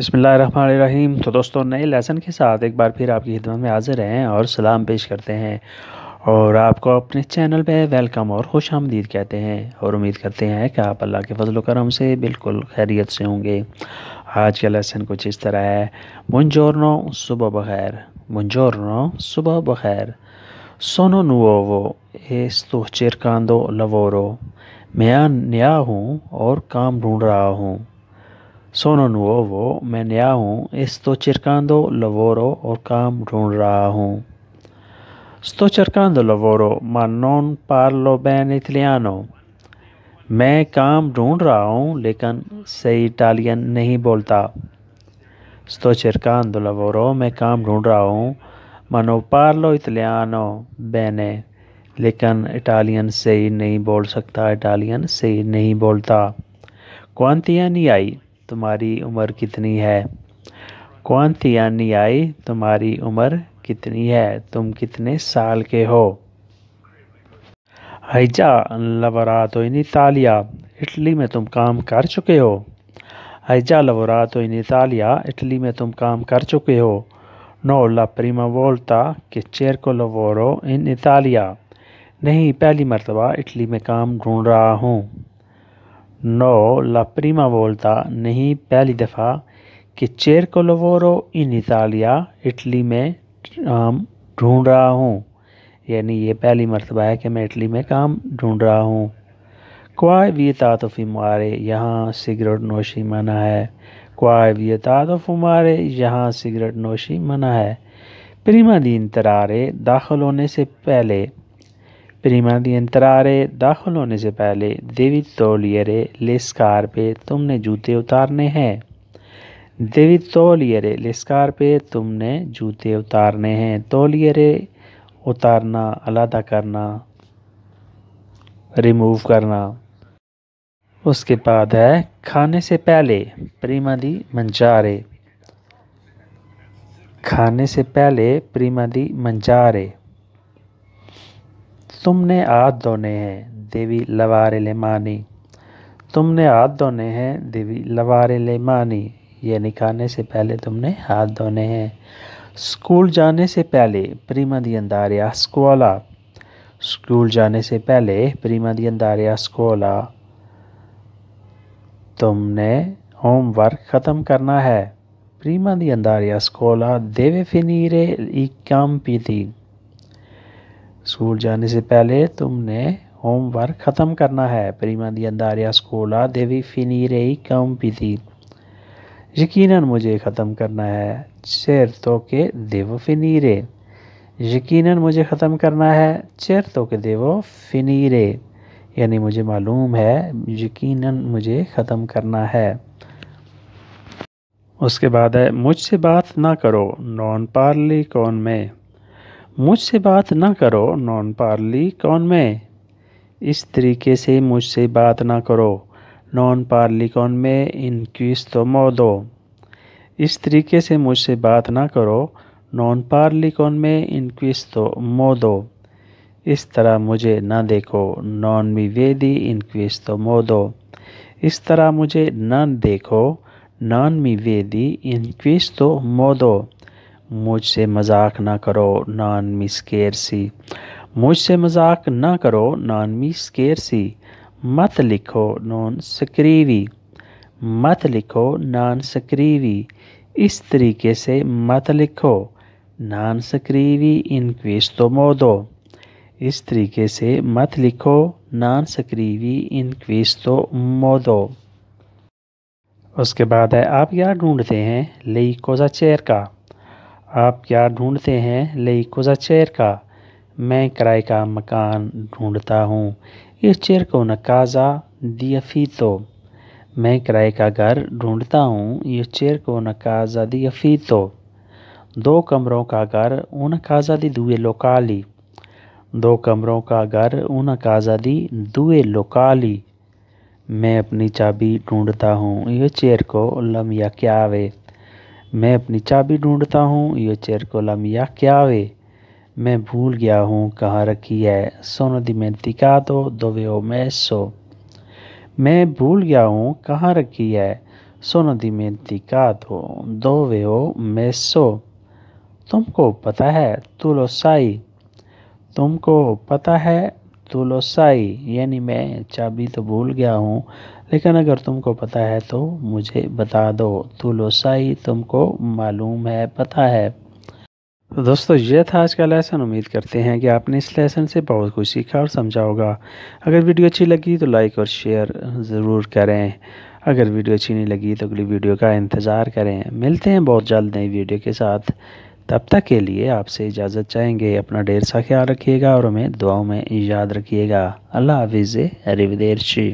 بسم اللہ الرحمن الرحیم تو دوستوں نئے لیسن کے ساتھ ایک بار پھر آپ کی خدمت میں حاضر ہیں اور سلام پیش کرتے ہیں اور آپ کو اپنے چینل پہ ویلکم اور خوش آمدید کہتے ہیں اور امید کرتے ہیں کہ آپ اللہ کے فضل و کرم سے بالکل خیریت سے ہوں گے آج کا لیسن کچھ اس طرح ہے منجورنو صبح بغیر منجورنو صبح بخیر سونو نووو اس تو چرکاندو لورو میں نیا ہوں اور کام ڈھونڈ رہا ہوں سونو نوو میں نیا ہوں اس تو چرکاندو لوورو اور کام ڈھونڈ رہا ہوں استو چرکان دو لو رو مانون پار لو بین اتلیانو میں کام ڈھونڈ رہا ہوں لیکن صحیح اٹالین نہیں بولتا استو چرکان دو لوورو میں کام ڈھونڈ رہا ہوں مانو پار لو اتلیانو بین لیکن اٹالین صحیح نہیں بول سکتا اٹالین صحیح نہیں بولتا کوانتیاں نہیں آئی تمہاری عمر کتنی ہے کون تیانی آئی تمہاری عمر کتنی ہے تم کتنے سال کے ہو حجہ لور ان اطالیہ اٹلی میں تم کام کر چکے ہو حجہ لوراتو ان اطالیہ اٹلی میں تم کام کر چکے ہو نو لا پریما وولتا کہ کو لوورو ان اطالیہ نہیں پہلی مرتبہ اٹلی میں کام ڈھونڈ رہا ہوں No, la prima volta نہیں پہلی دفعہ کہ چیر کو لوورو ان اطالیہ اٹلی میں ڈھونڈ رہا ہوں یعنی یہ پہلی مرتبہ ہے کہ میں اٹلی میں کام ڈھونڈ رہا ہوں کوائے وے طاطف مارے یہاں سگریٹ نوشی منع ہے کوائے وے تعطف عمارے یہاں سگریٹ نوشی منع ہے پریما دین ترارے داخل ہونے سے پہلے پریم دی انترارے داخل ہونے سے پہلے دیوی تولیرے لسکار پہ تم نے جوتے اتارنے ہیں دیوی تولیرے لسکار پہ تم نے جوتے اتارنے ہیں تولیرے اتارنا آلحا کرنا ریموو کرنا اس کے بعد ہے کھانے سے پہلے پریم دی منجارے کھانے سے پہلے پریم دی منجارے تم نے ہاتھ دھونے ہیں دیوی لوارے لیمانی تم نے ہاتھ دھونے ہیں دیوی لوارے لیمانی یہ نکانے سے پہلے تم نے ہاتھ دھونے ہیں سکول جانے سے پہلے پریما دی انداریا سکولا سکول جانے سے پہلے پریما دی انداریا سکولا تم نے ہوم ورک ختم کرنا ہے پریما دی انداریا سکولا دیوے فنیرے ای کام پیتی اسکول جانے سے پہلے تم نے ہوم ورک ختم کرنا ہے پریما دی انداریا دیوی فینی رئی کم پی پیتی یقیناً مجھے ختم کرنا ہے چیر تو کے دیو فنی یقیناً مجھے ختم کرنا ہے چیر تو کے دیو فنی یعنی مجھے معلوم ہے یقیناً مجھے ختم کرنا ہے اس کے بعد ہے مجھ سے بات نہ کرو نان پارلی کون میں مجھ سے بات نہ کرو نان پارلی کون میں اس طریقے سے مجھ سے بات نہ کرو نان پارلی کون میں کیس تو مو دو اس طریقے سے مجھ سے بات نہ کرو نان پارلی کون میں کیس تو مو دو اس طرح مجھے نہ دیکھو نان ان کیس تو مو دو اس طرح مجھے نہ دیکھو نان می ویدی کیس تو مو دو مجھ سے مذاق نہ کرو نانمی سی مجھ سے مذاق نہ کرو نانمی سکیر سی مت لکھو نان سکریوی مت لکھو نان سکریوی اس طریقے سے مت لکھو نان سکریوی انکویز تو مو دو اس طریقے سے مت لکھو نان سکریوی انکویز تو مودو اس کے بعد ہے آپ کیا ڈھونڈتے ہیں لئی کوزا چیر کا آپ کیا ڈھونڈتے ہیں لئی کوزا چیر کا میں کرائے کا مکان ڈھونڈتا ہوں اس چیر کو نکازا دیا فیتو میں کرائے کا گھر ڈھونڈتا ہوں یہ چیر کو نکازا دیا فیتو دو کمروں کا گر اون دی دوئے لوکالی دو کمروں کا گھر اون کازا دی دوے لوکالی میں اپنی چابی ڈھونڈتا ہوں یہ چیر کو لم یا کیاوے میں اپنی چابی ڈھونڈتا ہوں یو چیر کو لمیا کیا وے میں بھول گیا ہوں کہاں رکھی ہے سونو دی میں دیکھا دو دو وے او میں سو میں بھول گیا ہوں کہاں رکھی ہے سونو دی میں دیکھا دو دو وے او میسو تم کو پتہ ہے تو لو سائی تم کو پتہ ہے طلو سائی یعنی میں چابی تو بھول گیا ہوں لیکن اگر تم کو پتہ ہے تو مجھے بتا دو طلوسائی تم کو معلوم ہے پتہ ہے دوستو یہ تھا آج کا لیسن امید کرتے ہیں کہ آپ نے اس لیسن سے بہت کچھ سیکھا اور سمجھا ہوگا اگر ویڈیو اچھی لگی تو لائک اور شیئر ضرور کریں اگر ویڈیو اچھی نہیں لگی تو اگلی ویڈیو کا انتظار کریں ملتے ہیں بہت جلد نئی ویڈیو کے ساتھ تب تک کے لیے آپ سے اجازت چاہیں گے اپنا ڈھیر سا خیال رکھیے گا اور ہمیں دعاؤں میں یاد رکھیے گا اللہ حافظ دیر شی